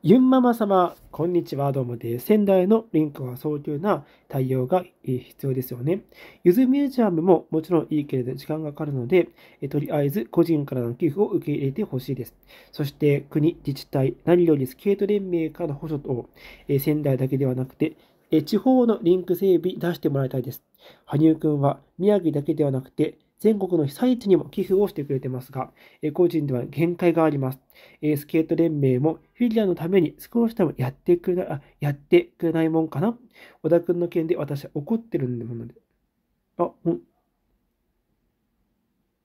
ユンママ様、こんにちは、どうもです。仙台のリンクは早急な対応が必要ですよね。ゆずミュージアムももちろんいいけれど時間がかかるので、とりあえず個人からの寄付を受け入れてほしいです。そして国、自治体、何よりスケート連盟からの補助を仙台だけではなくて、地方のリンク整備出してもらいたいです。羽生くんは宮城だけではなくて、全国の被災地にも寄付をしてくれてますが、え個人では限界があります。えスケート連盟もフィギュアのために少しでもやってくれな、やってくれないもんかな小田くんの件で私は怒ってるんでもので。あ、うん。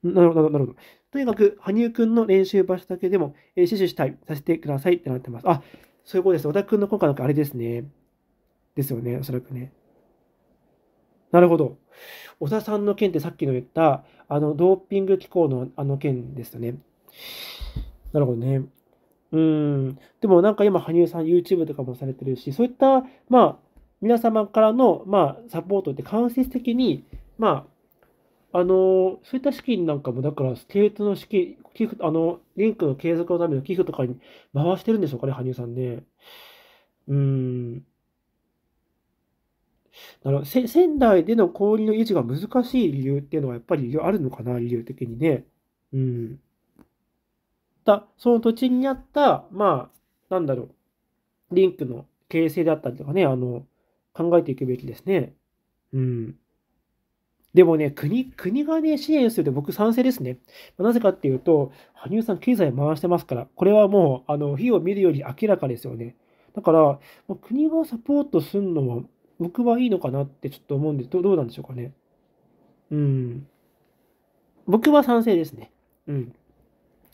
なるほど、なるほど。とにかく、羽生くんの練習場所だけでも、え死守したい、させてくださいってなってます。あ、そういうことです。小田くんの今回のあれですね。ですよね、おそらくね。なるほど。小田さんの件ってさっきの言った、あの、ドーピング機構のあの件ですよね。なるほどね。うん。でもなんか今、羽生さん YouTube とかもされてるし、そういった、まあ、皆様からの、まあ、サポートって間接的に、まあ、あのそういった資金なんかも、だから、スケートの資金、寄付、あの、リンクの継続のための寄付とかに回してるんでしょうかね、羽生さんね。うん。あの仙台での氷の維持が難しい理由っていうのはやっぱりあるのかな、理由的にね。うん。だその土地にあった、まあ、なんだろう、リンクの形成であったりとかね、あの、考えていくべきですね。うん。でもね、国、国がね、支援するて僕賛成ですね。なぜかっていうと、羽生さん経済回してますから、これはもう、あの、火を見るより明らかですよね。だから、国がサポートするのは僕はいいのかなってちょっと思うんで、どうなんでしょうかね。うん。僕は賛成ですね。うん。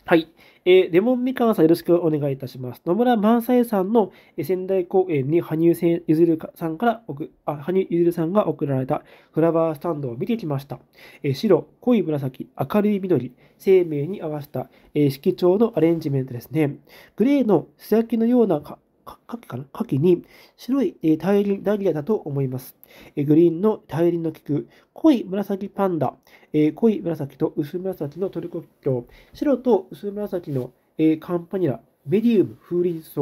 はい。えー、レモンみかんさんよろしくお願いいたします。野村萬斎さんの仙台公演に羽生結弦さんからあ、羽生結弦さんが贈られたフラワースタンドを見てきました。えー、白、濃い紫、明るい緑、生命に合わせた、えー、色調のアレンジメントですね。グレーの素焼きのような牡蠣かな牡蠣に白い、え大輪ダリアだと思います。えグリーンの大輪の菊、濃い紫パンダ、え濃い紫と薄紫のトルコキキョウ、白と薄紫の、えカンパニラ、メディウム風鈴草、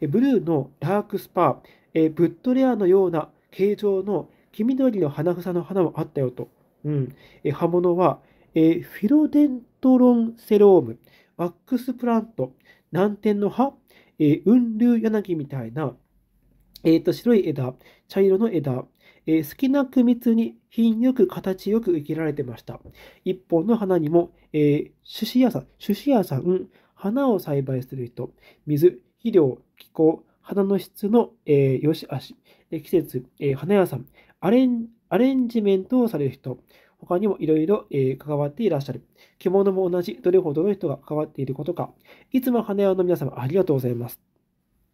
えブルーのダークスパー、えブッドレアのような形状の黄緑の花房の花もあったよと。うん。え葉物は、えフィロデントロンセローム、ワックスプラント、南天の葉えー、雲流柳みたいな、えー、と白い枝、茶色の枝、えー、な組密に品よく形よく生けられてました。一本の花にも、えー、種子屋さん、種子屋さん、花を栽培する人、水、肥料、気候、花の質の、えー、よし悪し、季節、えー、花屋さんアレン、アレンジメントをされる人、他にもいろいろ関わっていらっしゃる。着物も同じ、どれほどの人が関わっていることか。いつも花屋の皆様ありがとうございます。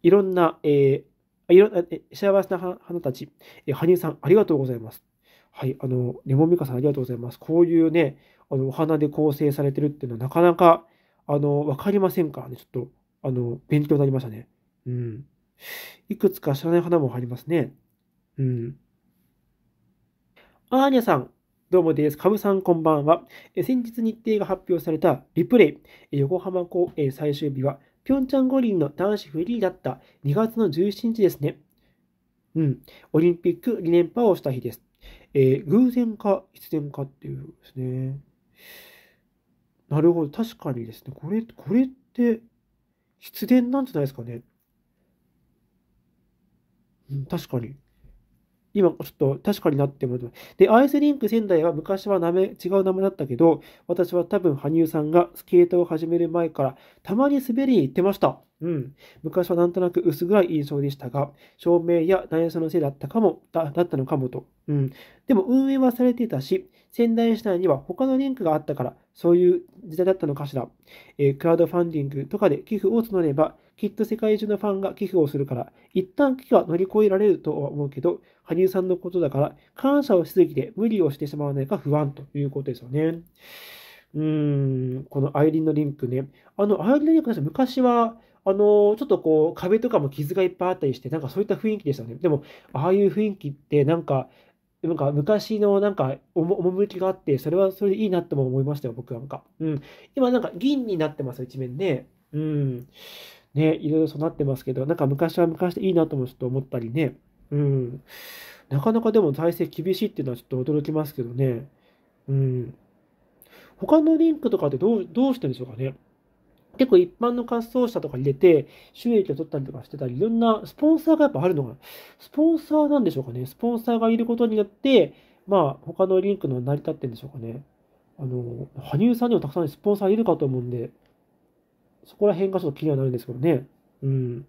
いろんな、えー、いろんな、幸せな花たち、え羽生さんありがとうございます。はい、あの、レモンミカさんありがとうございます。こういうね、あの、お花で構成されてるっていうのはなかなか、あの、わかりませんからね、ちょっと、あの、勉強になりましたね。うん。いくつか知らない花も入りますね。うん。アーニャさん、どうもです。かぶさんこんばんは。先日日程が発表されたリプレイ、横浜公演最終日は、ピョンチャン五輪の男子フリーだった2月の17日ですね。うん。オリンピック2連覇をした日です。えー、偶然か必然かっていうですね。なるほど。確かにですね。これ、これって、必然なんじゃないですかね。うん、確かに。今ちょっと確かになってもらってで、アイスリンク仙台は昔は名前、違う名前だったけど、私は多分羽生さんがスケートを始める前からたまに滑りに行ってました。うん。昔はなんとなく薄暗い印象でしたが、照明や内装のせいだったかも、だだったのかもと。うん。でも運営はされていたし、仙台市内には他のリンクがあったから、そういう時代だったのかしら。えー、クラウドファンディングとかで寄付を募れば、きっと世界中のファンが寄付をするから、一旦危機は乗り越えられるとは思うけど、羽生さんのことだから、感謝をしすぎて無理をしてしまわないか不安ということですよね。うーん、このアイリンのリンクね。あの、アイリンのリンクです昔は、あの、ちょっとこう、壁とかも傷がいっぱいあったりして、なんかそういった雰囲気でしたね。でも、ああいう雰囲気って、なんか、なんか昔のなんか趣があって、それはそれでいいなっても思いましたよ、僕なんか。うん。今なんか銀になってます、一面ね。うん。ね、いろいろそうなってますけど、なんか昔は昔でいいなともちょっと思ったりね、うん。なかなかでも財政厳しいっていうのはちょっと驚きますけどね、うん。他のリンクとかってどう、どうしてるんでしょうかね。結構一般の滑走者とか入れて収益を取ったりとかしてたり、いろんなスポンサーがやっぱあるのかな。スポンサーなんでしょうかね。スポンサーがいることによって、まあ他のリンクの成り立ってんでしょうかね。あの、羽生さんにもたくさんスポンサーいるかと思うんで、そこら辺がちょっと気にはなるんですけどね。うん。